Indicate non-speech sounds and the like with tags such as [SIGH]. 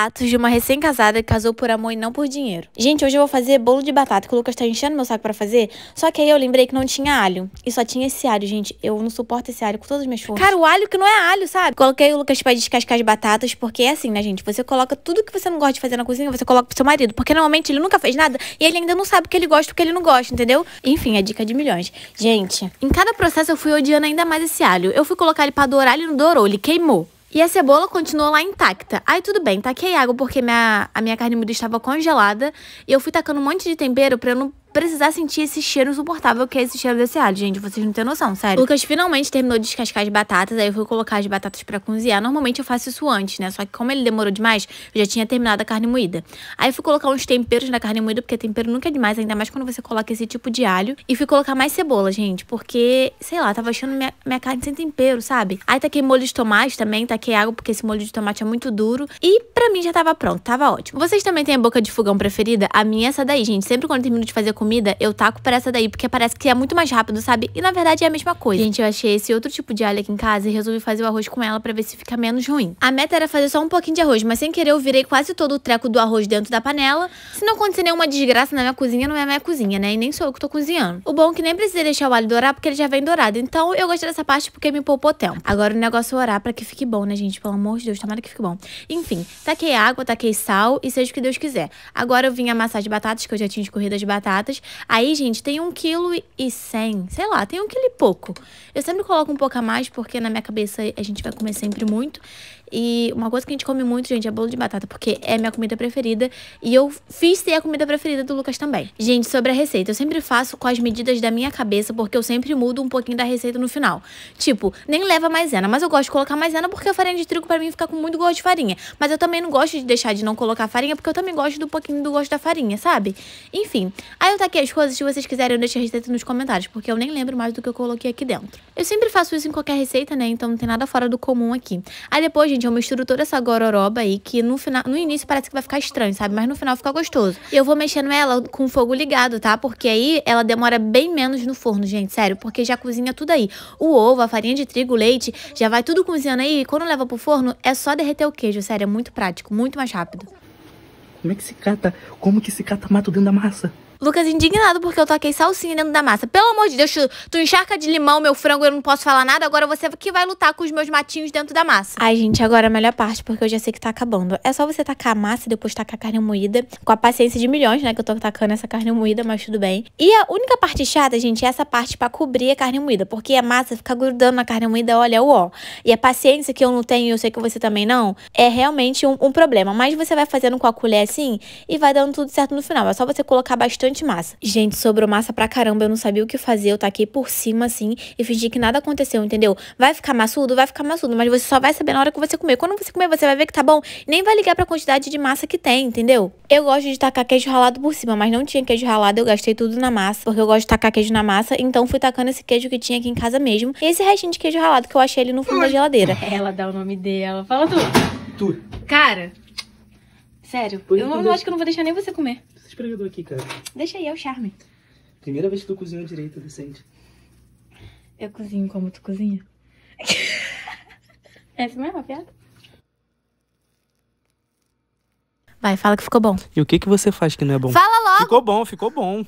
relatos de uma recém-casada que casou por amor e não por dinheiro. Gente, hoje eu vou fazer bolo de batata que o Lucas tá enchendo meu saco pra fazer, só que aí eu lembrei que não tinha alho. E só tinha esse alho, gente. Eu não suporto esse alho com todas as minhas forças. Cara, o alho que não é alho, sabe? Coloquei o Lucas pra descascar as batatas, porque é assim, né, gente? Você coloca tudo que você não gosta de fazer na cozinha, você coloca pro seu marido. Porque normalmente ele nunca fez nada e ele ainda não sabe o que ele gosta e o que ele não gosta, entendeu? Enfim, é dica de milhões. Gente, em cada processo eu fui odiando ainda mais esse alho. Eu fui colocar ele pra dourar, ele não dourou, ele queimou. E a cebola continuou lá intacta. Aí tudo bem, taquei água porque minha, a minha carne moída estava congelada e eu fui tacando um monte de tempero para eu não precisar sentir esse cheiro insuportável que é esse cheiro desse alho, gente. Vocês não têm noção, sério. O Lucas finalmente terminou de descascar as batatas, aí eu fui colocar as batatas para cozinhar. Normalmente eu faço isso antes, né? Só que como ele demorou demais, eu já tinha terminado a carne moída. Aí fui colocar uns temperos na carne moída, porque tempero nunca é demais, ainda mais quando você coloca esse tipo de alho. E fui colocar mais cebola, gente, porque, sei lá, tava achando minha, minha carne sem tempero, sabe? Aí taquei molho de tomate também, taquei água, porque esse molho de tomate é muito duro. E pra mim já tava pronto, tava ótimo. Vocês também têm a boca de fogão preferida? A minha é essa daí, gente. Sempre quando eu termino de fazer comida, eu taco pra essa daí, porque parece que é muito mais rápido, sabe? E na verdade é a mesma coisa. Gente, eu achei esse outro tipo de alho aqui em casa e resolvi fazer o arroz com ela pra ver se fica menos ruim. A meta era fazer só um pouquinho de arroz, mas sem querer eu virei quase todo o treco do arroz dentro da panela. Se não acontecer nenhuma desgraça na minha cozinha, não é minha cozinha, né? E nem sou eu que tô cozinhando. O bom é que nem precisei deixar o alho dourar, porque ele já vem dourado. Então eu gostei dessa parte porque me poupou tempo. Agora o negócio é orar pra que fique bom, né, gente? Pelo amor de Deus, tomara que fique bom. Enfim, taquei água, taquei sal e seja o que Deus quiser. Agora eu vim amassar de batatas, que eu já tinha escorrido as batatas Aí, gente, tem um quilo e cem, sei lá, tem um quilo e pouco. Eu sempre coloco um pouco a mais, porque na minha cabeça a gente vai comer sempre muito. E uma coisa que a gente come muito, gente, é bolo de batata, porque é minha comida preferida. E eu fiz ser a comida preferida do Lucas também. Gente, sobre a receita, eu sempre faço com as medidas da minha cabeça, porque eu sempre mudo um pouquinho da receita no final. Tipo, nem leva maisena, mas eu gosto de colocar maisena porque a farinha de trigo para mim fica com muito gosto de farinha. Mas eu também não gosto de deixar de não colocar farinha, porque eu também gosto do pouquinho do gosto da farinha, sabe? Enfim, aí eu Comenta aqui as coisas que vocês quiserem a receita nos comentários, porque eu nem lembro mais do que eu coloquei aqui dentro. Eu sempre faço isso em qualquer receita, né? Então não tem nada fora do comum aqui. Aí depois, gente, eu misturo toda essa gororoba aí, que no final, no início parece que vai ficar estranho, sabe? Mas no final fica gostoso. E eu vou mexendo ela com fogo ligado, tá? Porque aí ela demora bem menos no forno, gente, sério, porque já cozinha tudo aí. O ovo, a farinha de trigo, o leite, já vai tudo cozinhando aí. E quando leva pro forno, é só derreter o queijo, sério, é muito prático, muito mais rápido. Como é que se cata? Como que se cata mato dentro da massa? Lucas indignado porque eu toquei salsinha dentro da massa. Pelo amor de Deus, tu, tu encharca de limão meu frango, eu não posso falar nada. Agora você que vai lutar com os meus matinhos dentro da massa. Ai, gente, agora a melhor parte, porque eu já sei que tá acabando. É só você tacar a massa e depois tacar a carne moída. Com a paciência de milhões, né, que eu tô tacando essa carne moída, mas tudo bem. E a única parte chata, gente, é essa parte pra cobrir a carne moída. Porque a massa fica grudando na carne moída, olha, ó. E a paciência que eu não tenho, eu sei que você também não, é realmente um, um problema. Mas você vai fazendo com a colher assim e vai dando tudo certo no final. É só você colocar bastante bastante massa. Gente, sobrou massa pra caramba, eu não sabia o que fazer, eu taquei por cima assim e fingi que nada aconteceu, entendeu? Vai ficar maçudo? Vai ficar maçudo, mas você só vai saber na hora que você comer. Quando você comer, você vai ver que tá bom, nem vai ligar pra quantidade de massa que tem, entendeu? Eu gosto de tacar queijo ralado por cima, mas não tinha queijo ralado, eu gastei tudo na massa, porque eu gosto de tacar queijo na massa, então fui tacando esse queijo que tinha aqui em casa mesmo. E esse restinho de queijo ralado que eu achei ali no fundo da geladeira. [LAUGHS] Ela dá o nome dela. Fala tudo. Tu. Cara, sério, eu não, eu acho que eu não vou deixar nem você comer. Espregador aqui, cara. Deixa aí, é o charme. Primeira vez que tu cozinhou direito, decente. Eu cozinho como tu cozinha? Essa [LAUGHS] é mesmo piada? Vai, fala que ficou bom. E o que, que você faz que não é bom? Fala logo! Ficou bom, ficou bom.